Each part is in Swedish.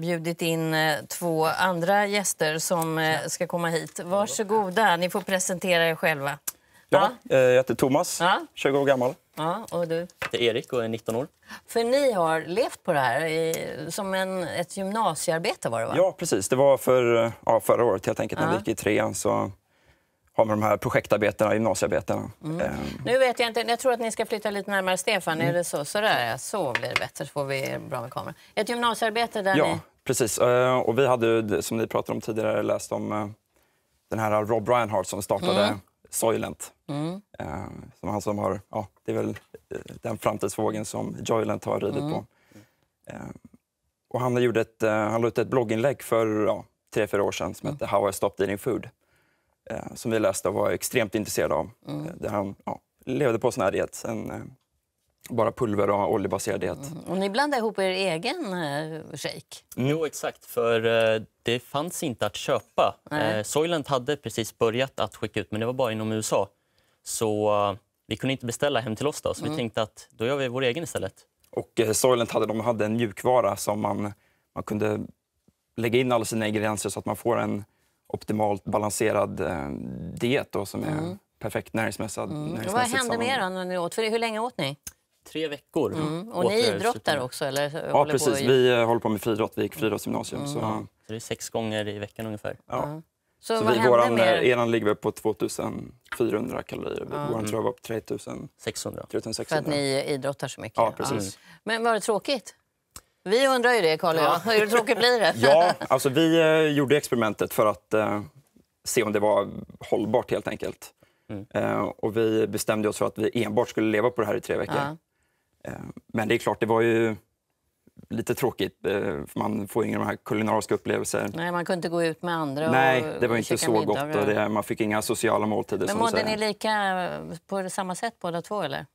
bjudit in eh, två andra gäster som eh, ska komma hit. Varsågoda, ni får presentera er själva. Ja, eh, Jag heter Thomas, 20 år gammal. Ja, och du? Jag är Erik och är 19 år. För ni har levt på det här i, som en, ett gymnasiearbete var det va? Ja, precis. Det var för, ja, förra året helt enkelt, när vi gick i trean. Så har med de här projektarbetena, gymnasiearbetena. Mm. Mm. Nu vet jag inte, jag tror att ni ska flytta lite närmare Stefan, är mm. det så? Sådär så blir det bättre, så får vi bra med kameran. Ett gymnasiearbete där ja, ni... precis. Eh, och vi hade som ni pratade om tidigare, läst om eh, den här Rob Reinhardt som startade mm. Soylent. Mm. Som han som har, ja, det är väl den framtidsvågen som Joylent har ridit på. Mm. Och han, gjorde ett, han la ut ett blogginlägg för ja, tre, fyra år sedan som mm. hette How I Stopped Eating Food. Eh, som vi läste och var extremt intresserade av. Mm. Eh, där han ja, levde på sån här diet. En, eh, bara pulver och oljebaserad diet. Mm. Och ni blandade ihop er egen eh, shake? Jo, exakt. För eh, det fanns inte att köpa. Eh, Soylent hade precis börjat att skicka ut, men det var bara inom USA. Så eh, vi kunde inte beställa hem till oss, då, så mm. vi tänkte att då gör vi vår egen istället. Och eh, Soylent hade, de hade en mjukvara som man, man kunde lägga in alla sina ingredienser så att man får en optimalt balanserad eh, diet då, som mm. är perfekt näringsmässad. Mm. Vad hände med er när ni åt? För hur länge åt ni? Tre veckor. Mm. Och ni idrottar också? Eller ja, precis. I... Vi eh, håller på med friidrott. Vi gick friidrottsgymnasium. Mm. Så... Ja. så... det är sex gånger i veckan ungefär. Ja. Mm. Så, så vi, våran, eh, er? Eran ligger på 2400 kalorier. Ja. Våran mm. tror jag var på 3600. 3600. För att ni idrottar så mycket? Ja, precis. Men var det tråkigt? Vi undrar ju det, Carl och jag. Hur tråkigt blir det? ja, alltså vi eh, gjorde experimentet för att eh, se om det var hållbart helt enkelt. Mm. Eh, och vi bestämde oss för att vi enbart skulle leva på det här i tre veckor. Ja. Eh, men det är klart, det var ju lite tråkigt. För eh, man får inga de här kulinariska upplevelser. Nej, man kunde inte gå ut med andra. Nej, det var inte så gott. Och det, man fick inga sociala måltider. Men mådde ni lika på samma sätt båda två? eller?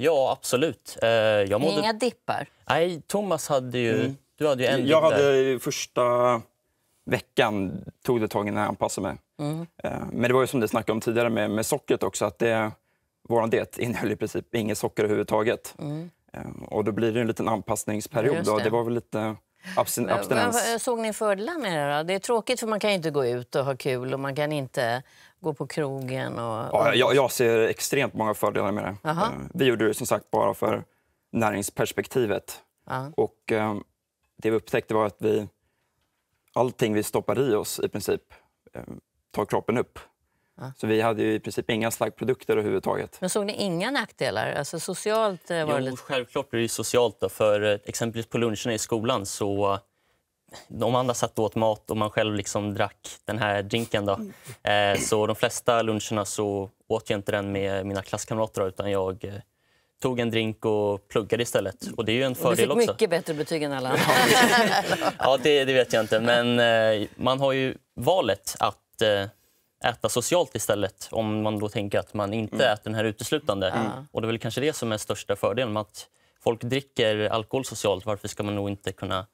Ja, absolut. Eh, jag mådde... Inga dippar? Nej, Thomas hade ju... Mm. Du hade ju en Jag hade första veckan tog det tag innan jag anpassade mig. Mm. Eh, men det var ju som du snackade om tidigare med, med sockret också. Att det, vår diet innehöll i princip inget socker överhuvudtaget. Mm. Eh, och då blir det en liten anpassningsperiod. Det. Och det var väl lite Abstin eh, abstinens. Såg ni fördelar med det? Då? Det är tråkigt för man kan inte gå ut och ha kul och man kan inte gå på krogen. Och, och... Ja, jag, jag, ser extremt många fördelar med det. Aha. Eh, vi gjorde det som sagt bara för näringsperspektivet. Aha. Och eh, Det vi upptäckte var att vi, allting vi stoppar i oss i princip tar kroppen upp. Ja. Så vi hade i princip inga slaggprodukter överhuvudtaget. Men såg ni inga nackdelar? Alltså socialt eh, var jo, lite... självklart blir det socialt. Då, för eh, exempelvis på luncherna i skolan så de eh, andra satt och åt mat och man själv liksom drack den här drinken. Då. Mm. så de flesta luncherna så åt jag inte den med mina klasskamrater utan jag tog en drink och pluggade istället. Och det är ju en fördel också. Du fick också. mycket bättre betyg än alla andra. ja, det, det, vet jag inte. Men man har ju valet att äta socialt istället om man då tänker att man inte mm. äter den här uteslutande. Mm. Och det är väl kanske det som är största fördelen med att folk dricker alkohol socialt. Varför ska man nog inte kunna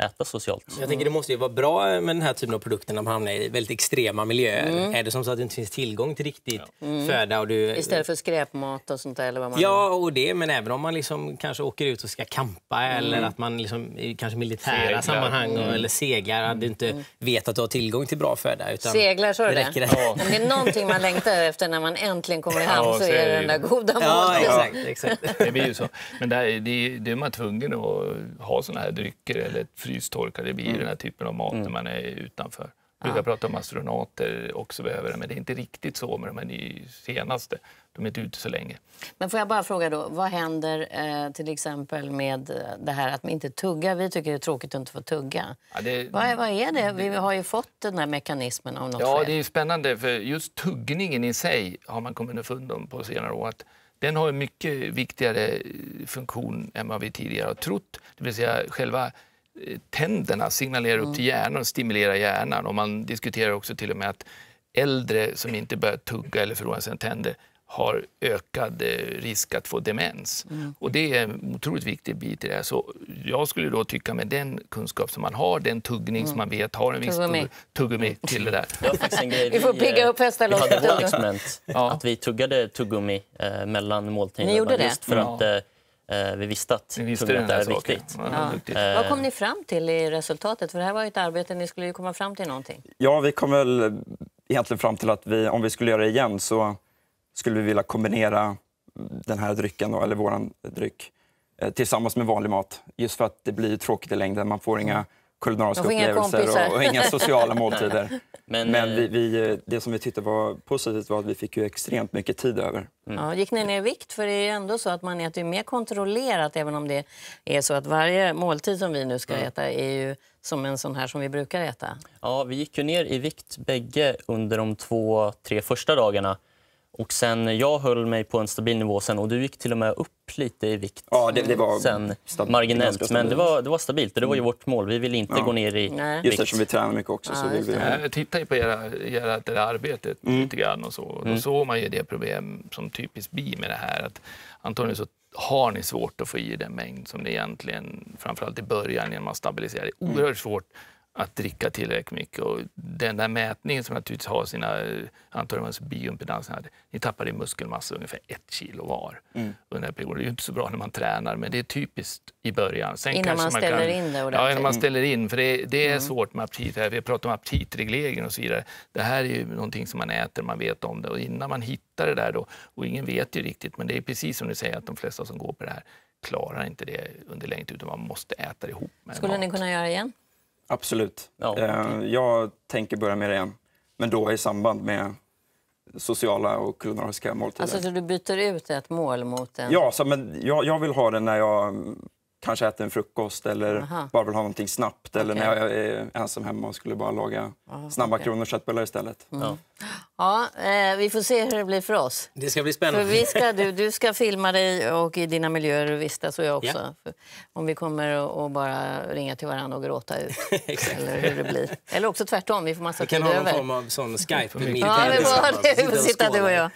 äta socialt. Jag tänker det måste ju vara bra med den här typen av produkter när man hamnar i väldigt extrema miljöer. Mm. Är det som så att det inte finns tillgång till riktigt mm. föda? Och du... Istället för skräpmat och sånt där? Eller vad man ja, och det, men även om man liksom kanske åker ut och ska kampa mm. eller att man liksom, i kanske militära seglar. sammanhang och, mm. eller seglar, att du inte mm. vet att du har tillgång till bra föda. Utan seglar, så det det. det. Ja. Om det är någonting man längtar efter när man äntligen kommer i hamn ja, så, är det, den där goda maten. Ja, exakt, exakt. Det blir ju så. Men där, det, det är man tvungen att ha såna här drycker eller frystorkade blir mm. den här typen av mat mm. när man är utanför. Vi brukar ja. prata om astronauter också behöver det, men det är inte riktigt så med de här senaste. De är inte ute så länge. Men får jag bara fråga då, vad händer eh, till exempel med eh, det här att man inte tugga? Vi tycker det är tråkigt att inte få tugga. Ja, det, vad, vad, är det? Vi har ju fått den här mekanismen av något Ja, fel. det är spännande för just tuggningen i sig har man kommit underfund om på senare år att den har en mycket viktigare eh, funktion än vad vi tidigare har trott. Det vill säga själva tänderna signalerar upp mm. till hjärnan och stimulerar hjärnan. Och man diskuterar också till och med att äldre som inte börjar tugga eller förlorar sina tänder har ökad eh, risk att få demens. Mm. Och det är en otroligt viktig bit i det här. Så jag skulle då tycka med den kunskap som man har, den tuggning mm. som man vet har en viss tuggummi, mm. till det där. vi, får pigga eh, upp hästar. loss. Vi hade vårt experiment, ja. att vi tuggade tuggummi eh, mellan måltiderna. Ni gjorde det? för att eh, Eh, vi visste att vi visste problemet är viktigt. Ja. Ja. Eh, Vad kom ni fram till i resultatet? För det här var ju ett arbete, ni skulle ju komma fram till någonting. Ja, vi kom väl egentligen fram till att vi, om vi skulle göra det igen så skulle vi vilja kombinera den här drycken, då, eller våran dryck, eh, tillsammans med vanlig mat. Just för att det blir tråkigt i längden. Man får inga kulinariska upplevelser och, och, inga sociala måltider. Men, Men vi, eh, vi, det som vi tyckte var positivt var att vi fick ju extremt mycket tid över. Mm. Ja, gick ni ner i vikt? För det är ju ändå så att man äter mer kontrollerat även om det är så att varje måltid som vi nu ska mm. äta är ju som en sån här som vi brukar äta. Ja, vi gick ju ner i vikt bägge under de två, tre första dagarna. Och sen, jag höll mig på en stabil nivå sen och du gick till och med upp lite i vikt. Ja, det, det var sen, stabilt, marginellt, men det var, det var stabilt. Och det var ju mm. vårt mål. Vi ville inte ja. gå ner i Nej. vikt. Just eftersom vi tränar mycket också. Ja, så vill vi... Jag eh, tittar ju på era, era, det där arbetet mm. lite grann och så. då mm. såg man ju det problem som typiskt blir med det här. Att antagligen så har ni svårt att få i den mängd som ni egentligen, framförallt i början genom att stabilisera, det är oerhört svårt att dricka tillräckligt mycket. Och den där mätningen som naturligtvis har sina, eh, antagligen bioimpedans, ni tappar i muskelmassa ungefär ett kilo var mm. under perioden. Det är inte så bra när man tränar, men det är typiskt i början. Sen innan man ställer man kan, in det ordentligt? Ja, innan man ställer in, för det, det är mm. svårt med aptit. Vi pratar om aptitregleringen och så vidare. Det här är ju någonting som man äter, man vet om det och innan man hittar det där då, och ingen vet ju riktigt, men det är precis som du säger att de flesta som går på det här klarar inte det under längre tid utan man måste äta ihop med Skulle mat. ni kunna göra igen? Absolut. Ja. Eh, jag tänker börja med det igen, men då i samband med sociala och kulinariska måltider. Alltså så du byter ut ett mål mot en... Ja, så, men jag, jag vill ha det när jag kanske äter en frukost eller Aha. bara vill ha någonting snabbt. Eller okay. när jag är ensam hemma och skulle bara laga Aha, snabba okay. kronor köttbullar istället. Mm. Ja. Ja, eh, vi får se hur det blir för oss. Det ska bli spännande. För vi ska, du, du ska filma dig och i dina miljöer vistas och jag också. Ja. Om vi kommer att bara ringa till varandra och gråta ut. eller hur det blir. Eller också tvärtom, vi får massa vi kan ha någon form av sån skype med Ja, vi får, sitta du och jag.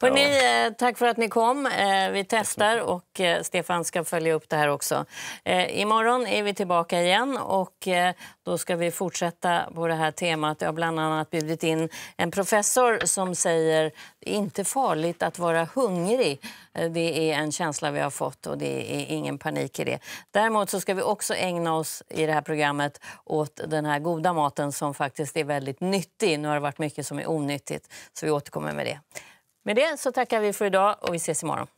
Hörrni, eh, tack för att ni kom. Eh, vi testar och eh, Stefan ska följa upp det här också. Eh, imorgon är vi tillbaka igen och eh, då ska vi fortsätta på det här temat. Jag har bland annat bjudit in en professor professor som säger det är inte farligt att vara hungrig. Eh, det är en känsla vi har fått och det är ingen panik i det. Däremot så ska vi också ägna oss i det här programmet åt den här goda maten som faktiskt är väldigt nyttig. Nu har det varit mycket som är onyttigt så vi återkommer med det. Med det så tackar vi för idag och vi ses imorgon.